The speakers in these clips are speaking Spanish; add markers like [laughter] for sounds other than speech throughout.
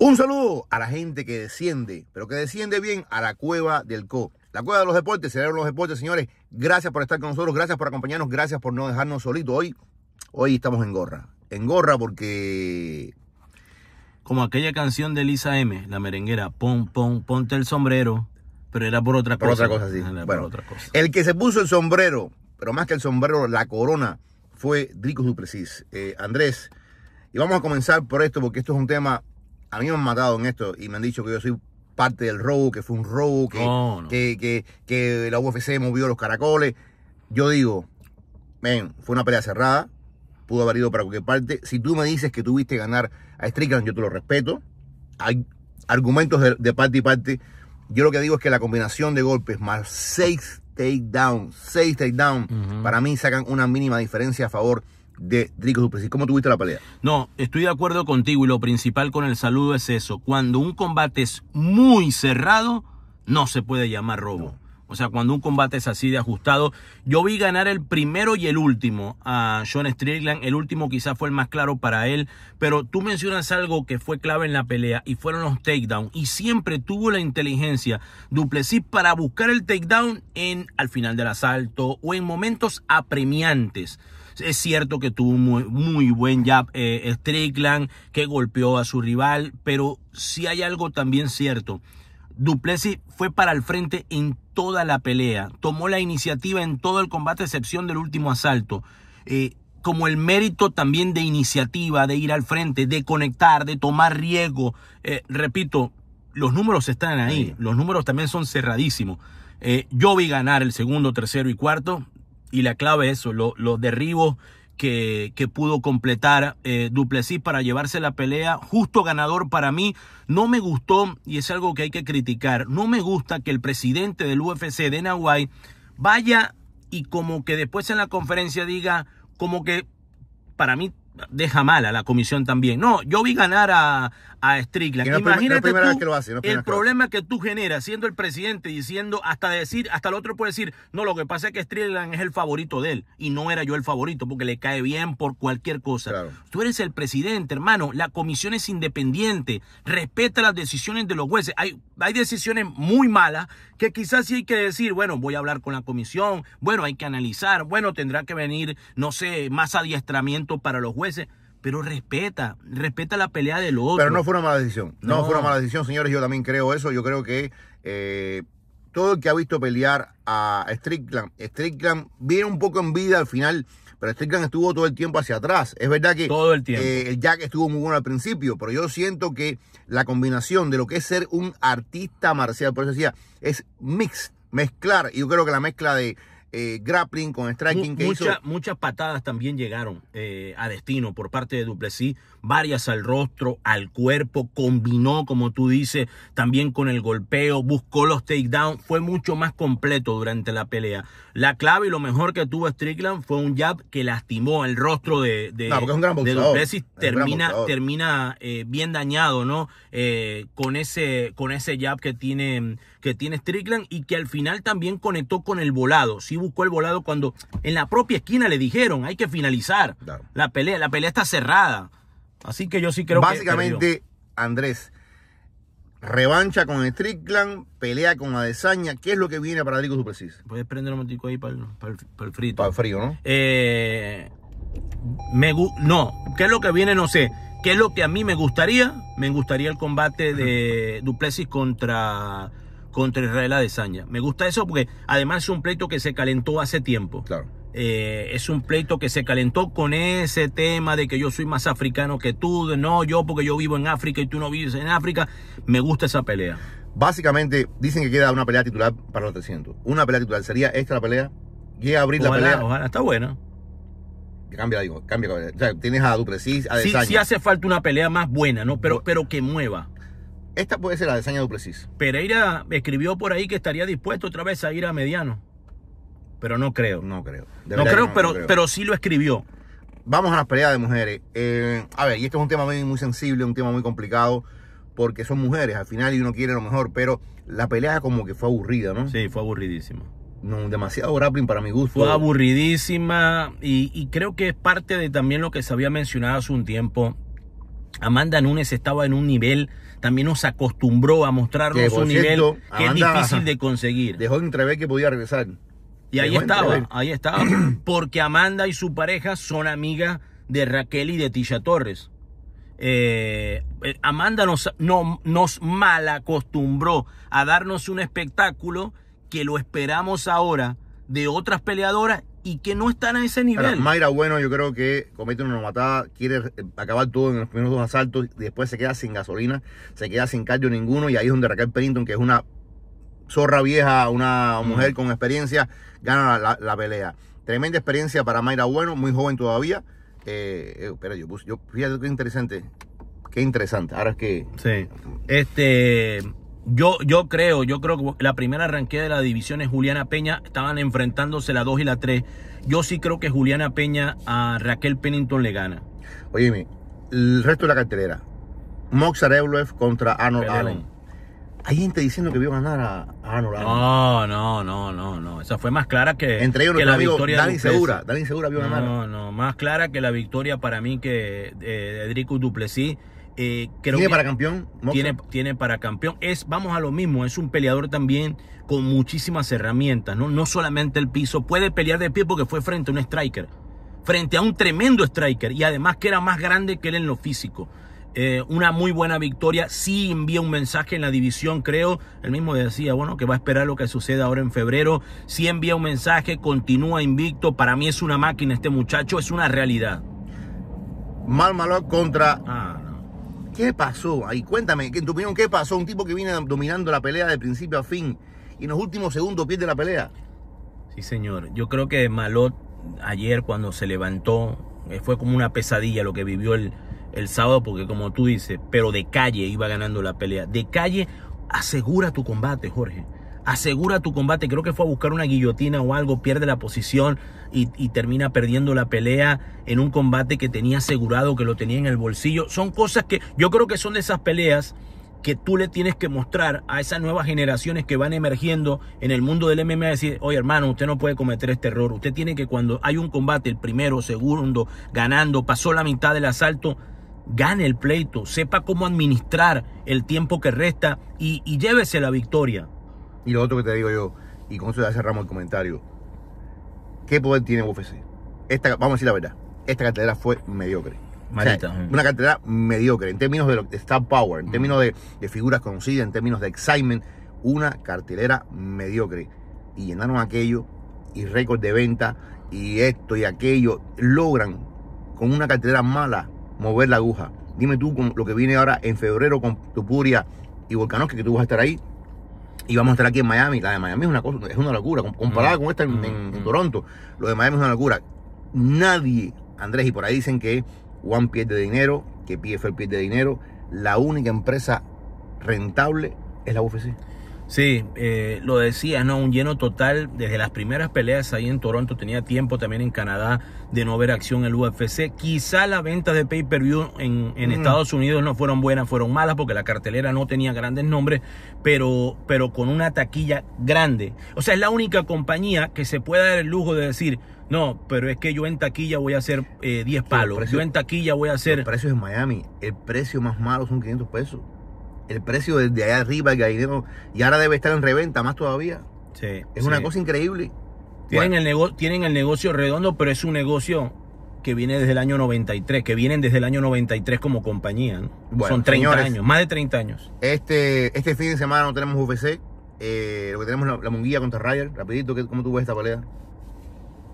Un saludo a la gente que desciende, pero que desciende bien a la cueva del CO. La cueva de los deportes, celebro los deportes, señores. Gracias por estar con nosotros, gracias por acompañarnos, gracias por no dejarnos solitos. Hoy, hoy estamos en gorra. En gorra porque. Como aquella canción de Lisa M, la merenguera, pon, pon, ponte el sombrero. Pero era por otra por cosa. Otra cosa sí. otra cosa, El que se puso el sombrero, pero más que el sombrero, la corona, fue Drico Duprecis. Eh, Andrés, y vamos a comenzar por esto, porque esto es un tema a mí me han matado en esto y me han dicho que yo soy parte del robo, que fue un robo, que, Que, la UFC movió los caracoles. Yo digo, ven, fue una pelea cerrada, pudo haber ido para cualquier parte. Si tú me dices que tuviste que ganar a Strickland, yo te lo respeto. Hay argumentos de, parte y parte. Yo lo que digo es que la combinación de golpes más seis takedowns, seis takedowns, para mí sacan una mínima diferencia a favor de Rico Duplessis. ¿Cómo tuviste la pelea? No, estoy de acuerdo contigo y lo principal con el saludo es eso. Cuando un combate es muy cerrado, no se puede llamar robo. O sea, cuando un combate es así de ajustado, yo vi ganar el primero y el último a John Strickland. El último quizás fue el más claro para él, pero tú mencionas algo que fue clave en la pelea y fueron los takedowns. Y siempre tuvo la inteligencia Duplessis para buscar el takedown en, al final del asalto o en momentos apremiantes. Es cierto que tuvo muy, muy buen jab eh, eh, Strickland, que golpeó a su rival, pero si sí hay algo también cierto. Duplessis fue para el frente en toda la pelea, tomó la iniciativa en todo el combate, excepción del último asalto. Eh, como el mérito también de iniciativa, de ir al frente, de conectar, de tomar riesgo. repito, los números están ahí, los números también son cerradísimos. yo vi ganar el segundo, tercero y cuarto, y la clave es eso, los derribos que, pudo completar eh, Duplessis para llevarse la pelea, justo ganador para mí. No me gustó, y es algo que hay que criticar, no me gusta que el presidente del UFC de Nahuay vaya y como que después en la conferencia diga, como que para mí deja mal a la comisión también. No, yo vi ganar a, a Strickland. Imagínate que lo hace, el problema que, tú generas siendo el presidente diciendo hasta decir, hasta el otro puede decir, no, lo que pasa es que Strickland es el favorito de él y no era yo el favorito porque le cae bien por cualquier cosa. Tú eres el presidente, hermano, la comisión es independiente, respeta las decisiones de los jueces. Hay, hay decisiones muy malas que quizás sí hay que decir, bueno, voy a hablar con la comisión, bueno, hay que analizar, bueno, tendrá que venir, no sé, más adiestramiento para los jueces pero respeta, respeta la pelea del otro. Pero no fue una mala decisión. No, fue una mala decisión, señores. Yo también creo eso. Yo creo que eh, todo el que ha visto pelear a Strickland, Strickland viene un poco en vida al final, pero Strickland estuvo todo el tiempo hacia atrás. Es verdad que todo el, tiempo. Eh, Jack estuvo muy bueno al principio, pero yo siento que la combinación de lo que es ser un artista marcial, por eso decía, es mix, mezclar. Y yo creo que la mezcla de eh, grappling, con striking que Muchas patadas también llegaron eh, a destino por parte de Duplessis, varias al rostro, al cuerpo, combinó, como tú dices, también con el golpeo, buscó los takedown, fue mucho más completo durante la pelea. La clave y lo mejor que tuvo Strickland fue un jab que lastimó el rostro de, Duplessis, termina, termina bien dañado, ¿no? Eh, con, ese, con ese jab que tiene, que tiene Strickland y que al final también conectó con el volado. Si buscó el volado cuando en la propia esquina le dijeron, hay que finalizar. La pelea, la pelea está cerrada. Así que yo sí creo Básicamente, que. Básicamente, Andrés, revancha con Strickland, pelea con Adesaña. ¿Qué es lo que viene para Dico Duplexis Puedes prender un momentico ahí para el, para, para frito. Para el frío, ¿no? Eh, me, no, ¿qué es lo que viene? No sé. ¿Qué es lo que a mí me gustaría? Me gustaría el combate de Duplessis contra contra Israel Adesanya. Me gusta eso porque además es un pleito que se calentó hace tiempo. Claro. Eh, es un pleito que se calentó con ese tema de que yo soy más africano que tú, no, yo porque yo vivo en África y tú no vives en África. Me gusta esa pelea. Básicamente, dicen que queda una pelea titular para los 300. Una pelea titular. ¿Sería esta la pelea? ¿Llega a abrir la pelea? está buena cambia, cambia. O tienes a Duplessis, a Sí, sí hace falta una pelea más buena, ¿no? Pero, pero que mueva. Esta puede ser la de de Duplessis. Pereira escribió por ahí que estaría dispuesto otra vez a ir a mediano. Pero no creo. No creo. No creo, pero, pero sí lo escribió. Vamos a las peleas de mujeres. Eh, a ver, y esto es un tema muy, sensible, un tema muy complicado, porque son mujeres al final y uno quiere lo mejor, pero la pelea como que fue aburrida, ¿no? Sí, fue aburridísima. No, demasiado grappling para mi gusto. Fue aburridísima y, y creo que es parte de también lo que se había mencionado hace un tiempo. Amanda Nunes estaba en un nivel también nos acostumbró a mostrarnos un nivel que es difícil de conseguir. Dejó de entrever que podía regresar. Y ahí estaba, ahí estaba. [clears throat] Porque Amanda y su pareja son amigas de Raquel y de Tilla Torres. Eh, eh, Amanda nos, no, nos acostumbró a darnos un espectáculo que lo esperamos ahora de otras peleadoras y que no están a ese nivel. Mayra Bueno, yo creo que comete una matada, quiere eh, acabar todo en los primeros dos asaltos, y después se queda sin gasolina, se queda sin cardio ninguno, y ahí es donde Raquel Pennington, que es una zorra vieja, una mujer con experiencia, gana la, pelea. Tremenda experiencia para Mayra Bueno, muy joven todavía. Eh, eh pero yo, yo, fíjate qué interesante. Qué interesante. Ahora es que. Sí. Este. Yo, yo creo, yo creo que la primera arranque de la división es Juliana Peña. Estaban enfrentándose la 2 y la 3. Yo sí creo que Juliana Peña a Raquel Pennington le gana. Oye, el resto de la cartelera. Mox Areulev contra Arnold Allen. Hay gente diciendo que vio ganar a, Arnold Allen. No, no, no, no, no. Esa fue más clara que, Entre ellos que la victoria de Segura. Segura vio ganar. No, no, más clara que la victoria para mí que eh, Edrico Duplessis eh, ¿Tiene para campeón? Tiene, tiene para campeón. Es, vamos a lo mismo, es un peleador también con muchísimas herramientas, ¿no? No solamente el piso, puede pelear de pie porque fue frente a un striker, frente a un tremendo striker y además que era más grande que él en lo físico. Eh, una muy buena victoria, sí envía un mensaje en la división, creo, el mismo decía, bueno, que va a esperar lo que suceda ahora en febrero, sí envía un mensaje, continúa invicto, para mí es una máquina este muchacho, es una realidad. Mal Malo contra ah. ¿Qué pasó ahí? Cuéntame, en tu opinión, ¿qué pasó? Un tipo que viene dominando la pelea de principio a fin y en los últimos segundos pierde la pelea. Sí, señor. Yo creo que Malot ayer cuando se levantó eh, fue como una pesadilla lo que vivió el, el sábado, porque como tú dices, pero de calle iba ganando la pelea. De calle asegura tu combate, Jorge asegura tu combate. Creo que fue a buscar una guillotina o algo, pierde la posición y, termina perdiendo la pelea en un combate que tenía asegurado, que lo tenía en el bolsillo. Son cosas que yo creo que son de esas peleas que tú le tienes que mostrar a esas nuevas generaciones que van emergiendo en el mundo del MMA, decir, oye hermano, usted no puede cometer este error, usted tiene que cuando hay un combate, el primero, segundo, ganando, pasó la mitad del asalto, gane el pleito, sepa cómo administrar el tiempo que resta y llévese la victoria. Y lo otro que te digo yo, y con eso ya cerramos el comentario. ¿Qué poder tiene UFC? Esta, vamos a decir la verdad, esta cartelera fue mediocre. Mm. una cartelera mediocre en términos de, star power, en mm. términos de, figuras conocidas, en términos de excitement, una cartelera mediocre. Y llenaron aquello, y récord de venta, y esto y aquello. Logran con una cartelera mala mover la aguja. Dime tú lo que viene ahora en febrero con Tupuria y Volcanos, que tú vas a estar ahí y vamos a estar aquí en Miami. La de Miami es una cosa, es una locura. Comparada mm. con esta en, mm. Toronto, lo de Miami es una locura. Nadie, Andrés, y por ahí dicen que One pierde dinero, que el pie de dinero. La única empresa rentable es la UFC. Sí, eh, lo decía, ¿no? Un lleno total desde las primeras peleas ahí en Toronto. Tenía tiempo también en Canadá de no ver acción en el UFC. Quizá las ventas de pay-per-view en, Estados Unidos no fueron buenas, fueron malas porque la cartelera no tenía grandes nombres, pero, pero con una taquilla grande. O sea, es la única compañía que se puede dar el lujo de decir, no, pero es que yo en taquilla voy a hacer 10 eh, palos. yo en taquilla voy a hacer. El precios en Miami, el precio más malo son 500 pesos el precio desde allá arriba, ahí y ahora debe estar en reventa más todavía. Sí. Es una cosa increíble. Tienen, el tienen el negocio redondo, pero es un negocio que viene desde el año 93, que vienen desde el año 93 como compañía. Son 30 años, más de 30 años. Este, este fin de semana no tenemos UFC. Eh, lo que tenemos es la, la, contra Ryder. Rapidito, ¿cómo tú ves esta pelea?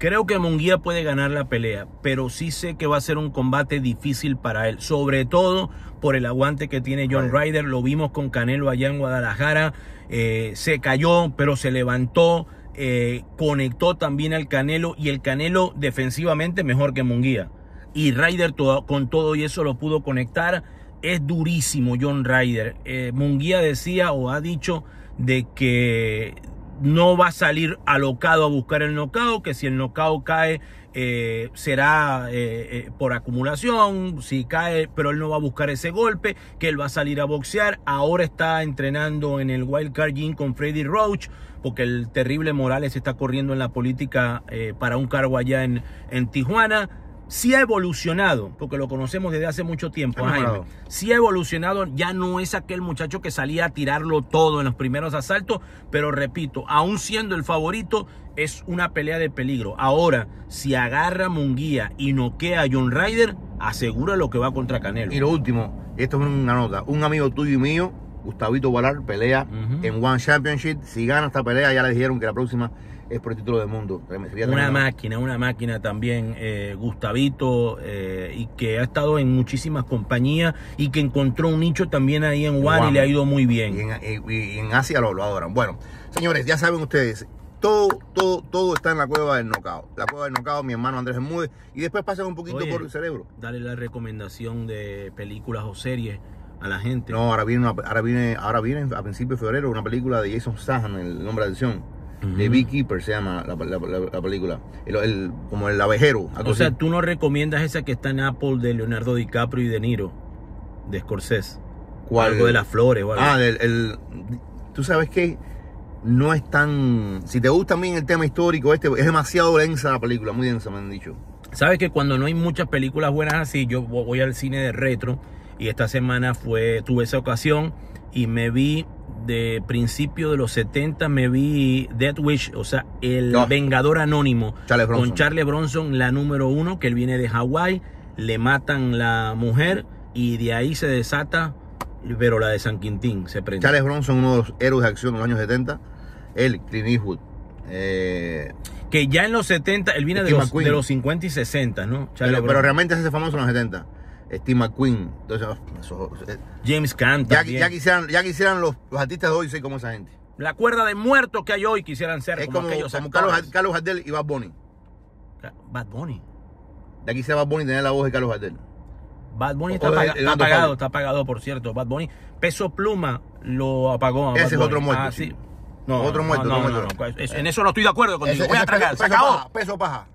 Creo que Munguía puede ganar la pelea, pero sí sé que va a ser un combate difícil para él, sobre todo por el aguante que tiene John Ryder. Lo vimos con Canelo allá en Guadalajara, eh, se cayó, pero se levantó, eh, conectó también al Canelo y el Canelo defensivamente mejor que Munguía. Y Ryder con todo y eso lo pudo conectar. Es durísimo John Ryder. Eh, Munguía decía o ha dicho de que no va a salir alocado a buscar el knockout, que si el knockout cae eh, será eh, eh, por acumulación, si cae, pero él no va a buscar ese golpe, que él va a salir a boxear, ahora está entrenando en el Card Gym con Freddy Roach, porque el terrible Morales está corriendo en la política para un cargo allá en, en Tijuana. Si ha evolucionado, porque lo conocemos desde hace mucho tiempo, Si ha evolucionado, ya no es aquel muchacho que salía a tirarlo todo en los primeros asaltos, pero repito, aún siendo el favorito, es una pelea de peligro. Ahora, si agarra Munguía y noquea a John Ryder, asegura lo que va contra Canelo. Y lo último, esto es una nota, un amigo tuyo y mío Gustavito Valar pelea en One Championship. Si gana esta pelea, ya le dijeron que la próxima es por el título del mundo. Una máquina, una máquina también, eh, Gustavito, eh, y que ha estado en muchísimas compañías y que encontró un nicho también ahí en One, y le ha ido muy bien. Y en, Asia lo, adoran. Bueno, señores, ya saben ustedes. Todo, todo, todo está en la cueva del nocao. La cueva del nocao, mi hermano Andrés Mude Y después pasan un poquito por el cerebro. Dale la recomendación de películas o series a la gente. No, ahora viene, ahora viene, ahora viene a principios de febrero una película de Jason Statham, el nombre de acción. edición De Beekeeper se llama la, película. como el abejero. O sea, tú no recomiendas esa que está en Apple de Leonardo DiCaprio y De Niro, de Scorsese. Algo de las flores Ah, tú sabes que no es tan. Si te gusta bien el tema histórico, este es demasiado densa la película, muy densa, me han dicho. Sabes que cuando no hay muchas películas buenas así, yo voy al cine de retro y esta semana fue, tuve esa ocasión y me vi de principio de los 70 me vi Death Wish, o sea, el ah. Vengador Anónimo con Charlie Bronson, la número uno, que él viene de Hawái, le matan la mujer y de ahí se desata, pero la de San Quintín se prende. Charles Bronson, uno de los héroes de acción de los años 70, el Clint Eastwood. Eh, que ya en los 70, él viene de los, 50 y 60, ¿no? Pero, realmente se hace famoso en los 70. Estima Queen, James Cantor. ya, quisieran, ya quisieran los, artistas de hoy ser como esa gente. La cuerda de muertos que hay hoy quisieran ser como, aquellos Carlos, Hardell y Bad Bunny. Bad Bunny. Ya quisiera Bad Bunny tener la voz de Carlos Jardel. Bad Bunny está, apagado, está apagado, por cierto. Bad Bunny, peso pluma lo apagó. A Ese es otro muerto. Ah, sí. No, otro muerto. No, no, no, En eso no estoy de acuerdo contigo. Voy a tragar. Se acabó. peso paja.